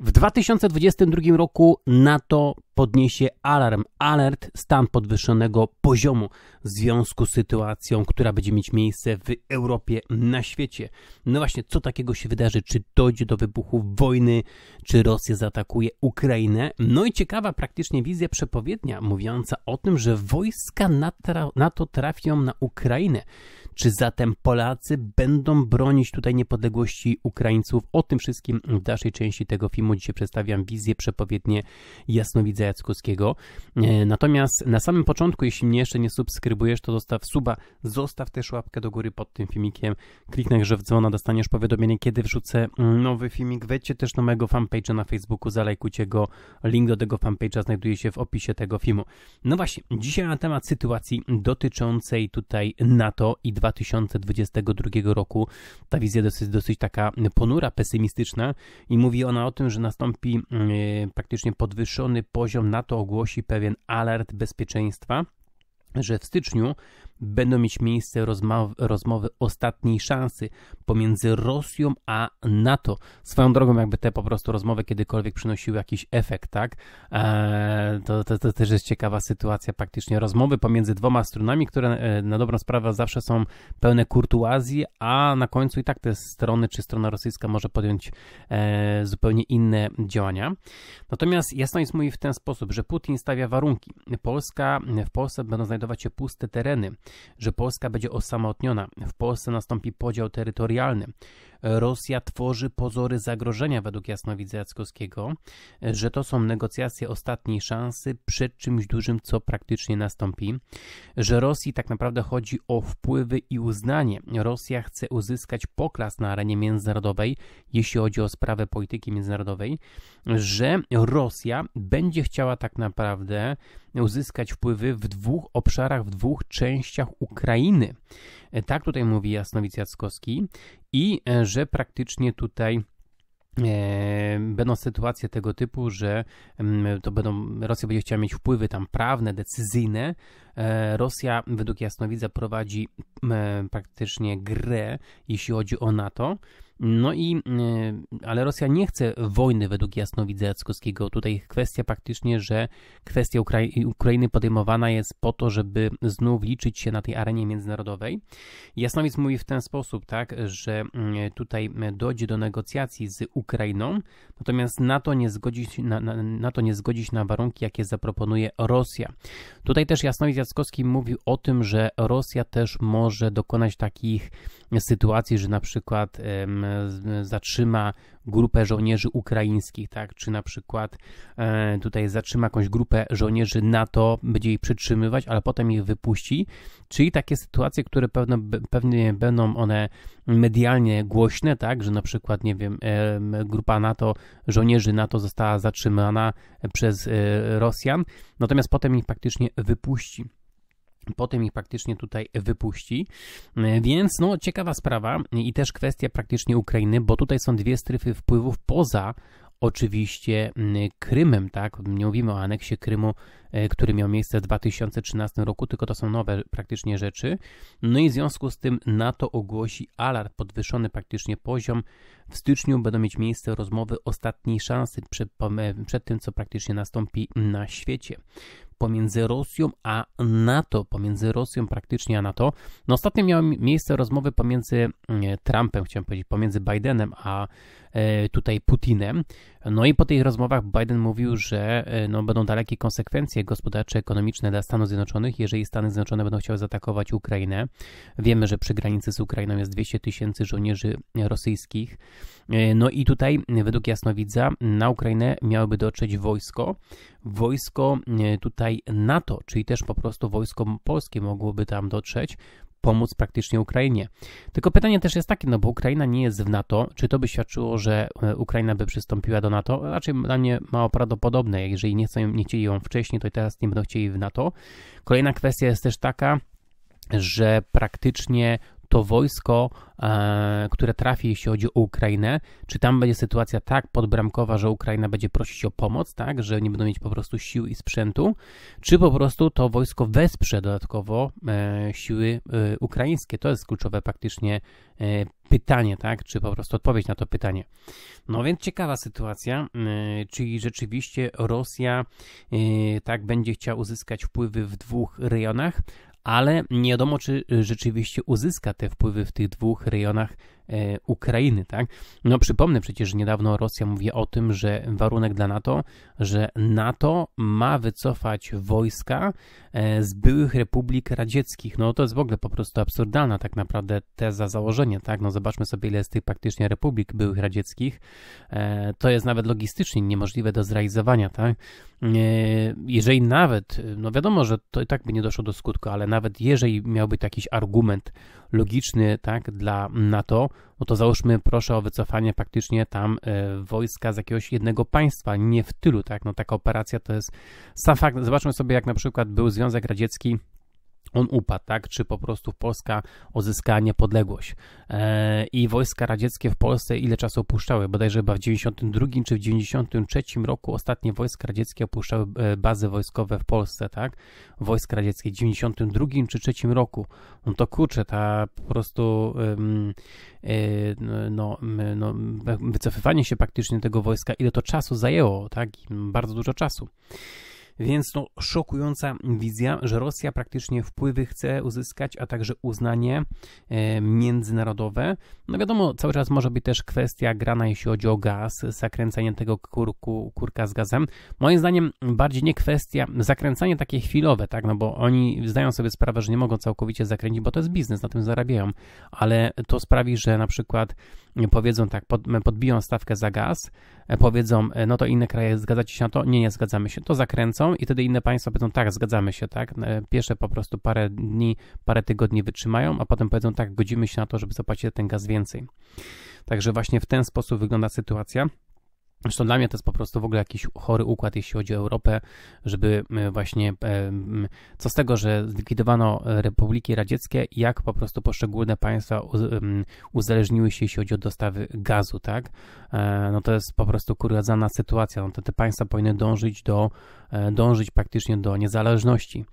W 2022 roku NATO podniesie alarm, alert, stan podwyższonego poziomu w związku z sytuacją, która będzie mieć miejsce w Europie, na świecie. No właśnie, co takiego się wydarzy? Czy dojdzie do wybuchu wojny? Czy Rosja zaatakuje Ukrainę? No i ciekawa praktycznie wizja przepowiednia mówiąca o tym, że wojska NATO trafią na Ukrainę. Czy zatem Polacy będą bronić tutaj niepodległości Ukraińców? O tym wszystkim w dalszej części tego filmu filmu. Dzisiaj przedstawiam wizję przepowiednie jasnowidza Jackowskiego. E, natomiast na samym początku, jeśli mnie jeszcze nie subskrybujesz, to zostaw suba, zostaw też łapkę do góry pod tym filmikiem, kliknij że w dzwona, dostaniesz powiadomienie, kiedy wrzucę mm, nowy filmik. Wejdźcie też na mojego fanpage'a na Facebooku, zalajkujcie go. Link do tego fanpage'a znajduje się w opisie tego filmu. No właśnie, dzisiaj na temat sytuacji dotyczącej tutaj NATO i 2022 roku. Ta wizja dosyć, dosyć taka ponura, pesymistyczna i mówi ona o tym, że że nastąpi mm, e, praktycznie podwyższony poziom, NATO ogłosi pewien alert bezpieczeństwa, że w styczniu będą mieć miejsce rozmowy, rozmowy ostatniej szansy pomiędzy Rosją a NATO. Swoją drogą, jakby te po prostu rozmowy kiedykolwiek przynosiły jakiś efekt, tak? Eee, to, to, to, też jest ciekawa sytuacja, praktycznie rozmowy pomiędzy dwoma stronami, które e, na dobrą sprawę zawsze są pełne kurtuazji, a na końcu i tak te strony, czy strona rosyjska może podjąć e, zupełnie inne działania. Natomiast jasno jest mówi w ten sposób, że Putin stawia warunki. Polska, w Polsce będą znajdować się puste tereny że Polska będzie osamotniona, w Polsce nastąpi podział terytorialny, Rosja tworzy pozory zagrożenia według jasnowidza Jackowskiego, że to są negocjacje ostatniej szansy przed czymś dużym, co praktycznie nastąpi, że Rosji tak naprawdę chodzi o wpływy i uznanie. Rosja chce uzyskać poklas na arenie międzynarodowej, jeśli chodzi o sprawę polityki międzynarodowej, że Rosja będzie chciała tak naprawdę uzyskać wpływy w dwóch obszarach, w dwóch częściach Ukrainy. E, tak tutaj mówi Jasnowic Jackowski i e, że praktycznie tutaj e, będą sytuacje tego typu, że mm, to będą, Rosja będzie chciała mieć wpływy tam prawne, decyzyjne. Rosja według Jasnowidza prowadzi praktycznie grę, jeśli chodzi o NATO. No i, e, ale Rosja nie chce wojny według jasnowidza Jackowskiego. Tutaj kwestia praktycznie, że kwestia Ukrainy podejmowana jest po to, żeby znów liczyć się na tej arenie międzynarodowej. Jasnowidz mówi w ten sposób, tak, że mm, tutaj dojdzie do negocjacji z Ukrainą, natomiast NATO nie zgodzi, na, na, nie zgodzi na warunki, jakie zaproponuje Rosja. Tutaj też Jasnowidz Jackowski mówił o tym, że Rosja też może dokonać takich sytuacji, że na przykład E, zatrzyma grupę żołnierzy ukraińskich, tak? Czy na przykład e, tutaj zatrzyma jakąś grupę żołnierzy NATO, będzie ich przytrzymywać, ale potem ich wypuści. Czyli takie sytuacje, które pewno, pewnie będą one medialnie głośne, tak? Że na przykład, nie wiem, e, grupa NATO, żołnierzy NATO została zatrzymana przez Rosjan, natomiast potem ich praktycznie wypuści. Potem ich praktycznie tutaj wypuści. E, więc no, ciekawa sprawa i też kwestia praktycznie Ukrainy, bo tutaj są dwie strefy wpływów poza oczywiście mm, Krymem, tak? Nie mówimy o aneksie Krymu, e, który miał miejsce w 2013 roku, tylko to są nowe praktycznie rzeczy. No i w związku z tym NATO ogłosi alarm, podwyższony praktycznie poziom. W styczniu będą mieć miejsce rozmowy ostatniej szansy przed, e, przed tym, co praktycznie nastąpi na świecie pomiędzy Rosją a NATO, pomiędzy Rosją praktycznie a NATO. No ostatnio miały miejsce rozmowy pomiędzy mm, Trumpem, chciałem powiedzieć, pomiędzy Bidenem a e, tutaj Putinem. No i po tych rozmowach Biden mówił, że e, no, będą dalekie konsekwencje gospodarcze, ekonomiczne dla Stanów Zjednoczonych, jeżeli Stany Zjednoczone będą chciały zaatakować Ukrainę. Wiemy, że przy granicy z Ukrainą jest 200 tysięcy żołnierzy rosyjskich. E, no i tutaj, e, według jasnowidza, na Ukrainę miałoby dotrzeć wojsko. Wojsko tutaj NATO, czyli też po prostu wojsko polskie mogłoby tam dotrzeć pomóc praktycznie Ukrainie. Tylko pytanie też jest takie, no bo Ukraina nie jest w NATO, czy to by świadczyło, że e, Ukraina by przystąpiła do NATO? Raczej dla mnie mało prawdopodobne, jeżeli nie, chcą, nie chcieli ją wcześniej, to i teraz nie będą chcieli w NATO. Kolejna kwestia jest też taka, że praktycznie to wojsko, e, które trafi, jeśli chodzi o Ukrainę, czy tam będzie sytuacja tak podbramkowa, że Ukraina będzie prosić o pomoc, tak, że nie będą mieć po prostu sił i sprzętu, czy po prostu to wojsko wesprze dodatkowo e, siły e, ukraińskie? To jest kluczowe praktycznie pytanie, tak, czy po prostu odpowiedź na to pytanie. No więc ciekawa sytuacja, czyli rzeczywiście Rosja tak będzie chciała uzyskać wpływy w dwóch rejonach, ale nie wiadomo, czy rzeczywiście uzyska te wpływy w tych dwóch rejonach E, Ukrainy, tak? No przypomnę przecież, że niedawno Rosja mówi o tym, że warunek dla NATO, że NATO ma wycofać wojska e, z byłych republik radzieckich. No to jest w ogóle po prostu absurdalna tak naprawdę teza, założenie, tak? No zobaczmy sobie ile jest tych praktycznie republik byłych radzieckich. E, to jest nawet logistycznie niemożliwe do zrealizowania, tak? Jeżeli nawet, no wiadomo, że to i tak by nie doszło do skutku, ale nawet jeżeli miałby jakiś argument logiczny, tak, dla NATO, no to załóżmy proszę o wycofanie faktycznie tam e, wojska z jakiegoś jednego państwa, nie w tylu, tak? No taka operacja to jest sam fakt. Zobaczmy sobie, jak na przykład był Związek Radziecki on upadł, tak? Czy po prostu Polska odzyskała niepodległość? Eee, I wojska radzieckie w Polsce ile czasu opuszczały? Bodajże chyba w 92 czy w 93 roku ostatnie wojska radzieckie opuszczały e, bazy wojskowe w Polsce, tak? Wojska radzieckie w 92 czy 3 roku. No to kurczę, ta po prostu ym, yy, e, no, yy, no, no wycofywanie się praktycznie tego wojska, ile to czasu zajęło, tak? Bardzo dużo czasu. Więc to szokująca wizja, że Rosja praktycznie wpływy chce uzyskać, a także uznanie e, międzynarodowe. No wiadomo, cały czas może być też kwestia grana, jeśli chodzi o gaz, zakręcanie tego kurku, kurka z gazem. Moim zdaniem bardziej nie kwestia zakręcania takie chwilowe, tak, no bo oni zdają sobie sprawę, że nie mogą całkowicie zakręcić, bo to jest biznes, na tym zarabiają, ale to sprawi, że na przykład powiedzą tak, pod, podbiją stawkę za gaz, E, powiedzą, e, no to inne kraje zgadzacie się na to? Nie, nie zgadzamy się. To zakręcą i wtedy inne państwa powiedzą, tak, zgadzamy się, tak. E, pierwsze po prostu parę dni, parę tygodni wytrzymają, a potem powiedzą, tak, godzimy się na to, żeby zapłacić ten gaz więcej. Także właśnie w ten sposób wygląda sytuacja. Zresztą dla mnie to jest po prostu w ogóle jakiś chory układ, jeśli chodzi o Europę, żeby e, właśnie e, co z tego, że zlikwidowano e, republiki radzieckie, jak po prostu poszczególne państwa uzależniły się, jeśli chodzi o dostawy gazu, tak? No to jest po prostu kuriozalna sytuacja. No to te państwa powinny dążyć do E, dążyć praktycznie do niezależności.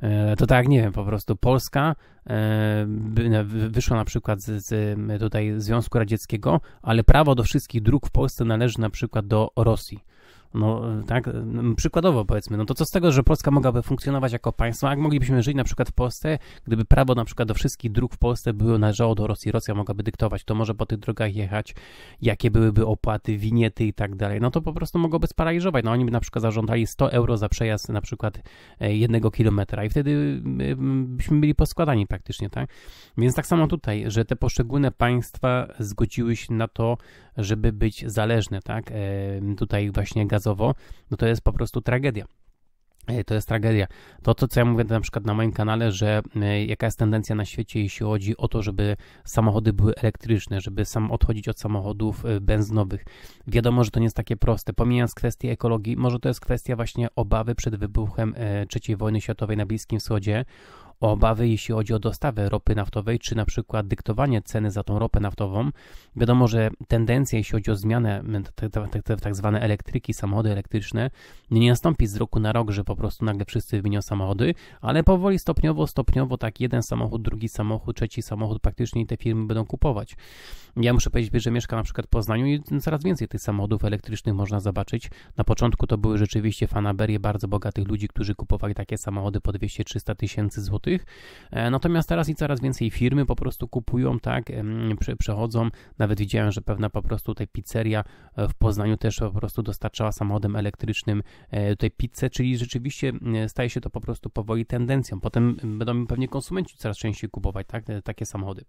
E, to tak, nie wiem, po prostu Polska e, wyszła na przykład z, z tutaj Związku Radzieckiego, ale prawo do wszystkich dróg w Polsce należy na przykład do Rosji. No tak, przykładowo powiedzmy, no to co z tego, że Polska mogłaby funkcjonować jako państwo, no, jak moglibyśmy żyć na przykład w Polsce, gdyby prawo na przykład do wszystkich dróg w Polsce było należało do Rosji, Rosja mogłaby dyktować, to może po tych drogach jechać, jakie byłyby opłaty, winiety i tak dalej, no to po prostu mogłoby sparaliżować, no oni by na przykład zażądali 100 euro za przejazd na przykład e, jednego kilometra i wtedy byśmy byli poskładani praktycznie, tak? Więc tak samo tutaj, że te poszczególne państwa zgodziły się na to, żeby być zależne, tak? E, tutaj właśnie gaz no to jest po prostu tragedia. To jest tragedia. To, to, co ja mówię na przykład na moim kanale, że jaka jest tendencja na świecie, jeśli chodzi o to, żeby samochody były elektryczne, żeby sam odchodzić od samochodów benzynowych. Wiadomo, że to nie jest takie proste. Pomijając kwestię ekologii, może to jest kwestia właśnie obawy przed wybuchem III wojny światowej na Bliskim Wschodzie obawy, jeśli chodzi o dostawę ropy naftowej, czy na przykład dyktowanie ceny za tą ropę naftową. Wiadomo, że tendencja, jeśli chodzi o zmianę, tak zwane elektryki, samochody elektryczne, nie nastąpi z roku na rok, że po prostu nagle wszyscy wymienią samochody, ale powoli, stopniowo, stopniowo, tak jeden samochód, drugi samochód, trzeci samochód, praktycznie te firmy będą kupować. Ja muszę powiedzieć, że mieszkam na przykład w Poznaniu i coraz więcej tych samochodów elektrycznych można zobaczyć. Na początku to były rzeczywiście fanaberie bardzo bogatych ludzi, którzy kupowali takie samochody po 200-300 tysięcy złotych E, natomiast teraz i coraz więcej firmy po prostu kupują, tak, przechodzą. Nawet widziałem, że pewna po prostu tutaj pizzeria e, w Poznaniu też po prostu dostarczała samochodem elektrycznym e, tutaj pizzę, czyli rzeczywiście staje się to po prostu powoli tendencją. Potem będą pewnie konsumenci coraz częściej kupować, tak, takie samochody.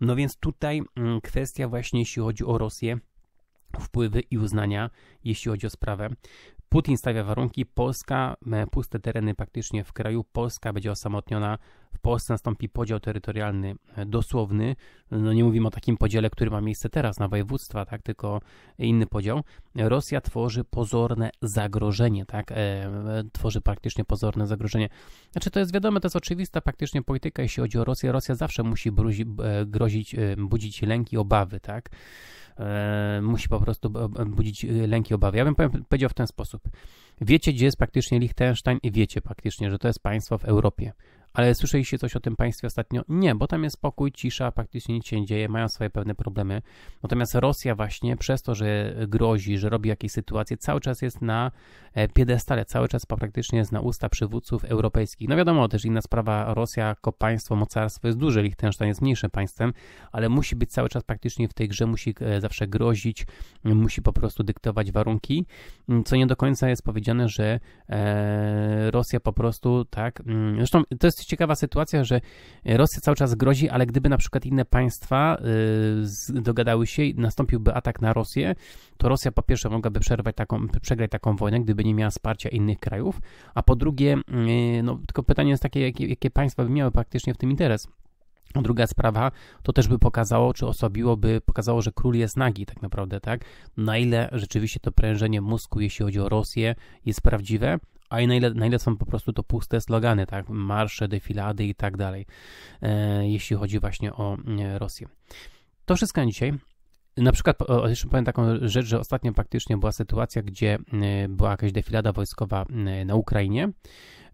No więc tutaj mm, kwestia właśnie, jeśli chodzi o Rosję, wpływy i uznania, jeśli chodzi o sprawę. Putin stawia warunki, Polska, e, puste tereny praktycznie w kraju, Polska będzie osamotniona, w Polsce nastąpi podział terytorialny e, dosłowny, no nie mówimy o takim podziale, który ma miejsce teraz na województwa, tak, tylko inny podział. Rosja tworzy pozorne zagrożenie, tak, e, e tworzy praktycznie pozorne zagrożenie. Znaczy to jest wiadome, to jest oczywista praktycznie polityka, jeśli chodzi o Rosję, Rosja zawsze musi bruzi, grozić, budzić lęki, obawy, tak. E, musi po prostu budzić e, lęki, obawy. Ja bym powiedział w ten sposób. Wiecie, gdzie jest praktycznie Liechtenstein i wiecie praktycznie, że to jest państwo w Europie. Ale słyszeliście coś o tym państwie ostatnio? Nie, bo tam jest spokój, cisza, praktycznie nic się nie dzieje, mają swoje pewne problemy. Natomiast Rosja właśnie przez to, że grozi, że robi jakieś sytuacje, cały czas jest na e, piedestale, cały czas praktycznie jest na usta przywódców europejskich. No wiadomo, też inna sprawa, Rosja jako państwo, mocarstwo jest duże, Liechtenstein jest mniejszym państwem, ale musi być cały czas praktycznie w tej grze, musi e, zawsze grozić, musi po prostu dyktować warunki, co nie do końca jest powiedziane, że e, Rosja po prostu tak, mm, zresztą to jest ciekawa sytuacja, że e, Rosja cały czas grozi, ale gdyby na przykład inne państwa e, dogadały się i nastąpiłby atak na Rosję, to Rosja po pierwsze mogłaby przerwać taką, przegrać taką wojnę, gdyby nie miała wsparcia innych krajów, a po drugie, mm, e, no tylko pytanie jest takie, jakie, jakie państwa by miały praktycznie w tym interes. Druga sprawa to też by pokazało, czy osobiłoby, pokazało, że król jest nagi tak naprawdę, tak? Na ile rzeczywiście to prężenie mózgu, jeśli chodzi o Rosję, jest prawdziwe, a i na ile, na ile są po prostu to puste slogany, tak, marsze, defilady i tak dalej, e, jeśli chodzi właśnie o e, Rosję. To wszystko na dzisiaj. Na przykład, jeszcze powiem taką rzecz, że ostatnio praktycznie była sytuacja, gdzie e, była jakaś defilada wojskowa na Ukrainie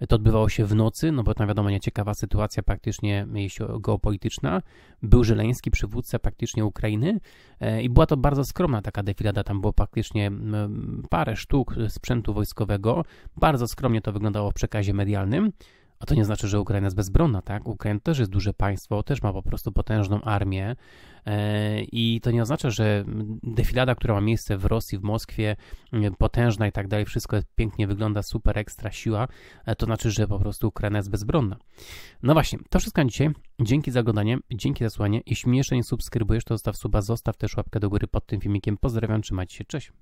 to odbywało się w nocy, no bo tam wiadomo, nieciekawa sytuacja praktycznie geopolityczna. Był Żeleński, przywódca praktycznie Ukrainy e, i była to bardzo skromna taka defilada, tam było praktycznie parę sztuk sprzętu wojskowego. Bardzo skromnie to wyglądało w przekazie medialnym. A to nie znaczy, że Ukraina jest bezbronna, tak? Ukraina też jest duże państwo, też ma po prostu potężną armię e, i to nie oznacza, że defilada, która ma miejsce w Rosji, w Moskwie, potężna i tak dalej, wszystko pięknie wygląda, super ekstra siła, e, to znaczy, że po prostu Ukraina jest bezbronna. No właśnie, to wszystko na dzisiaj. Dzięki za oglądanie, dzięki za słuchanie. Jeśli mnie jeszcze nie subskrybujesz, to zostaw suba, zostaw też łapkę do góry pod tym filmikiem. Pozdrawiam, trzymajcie się, cześć.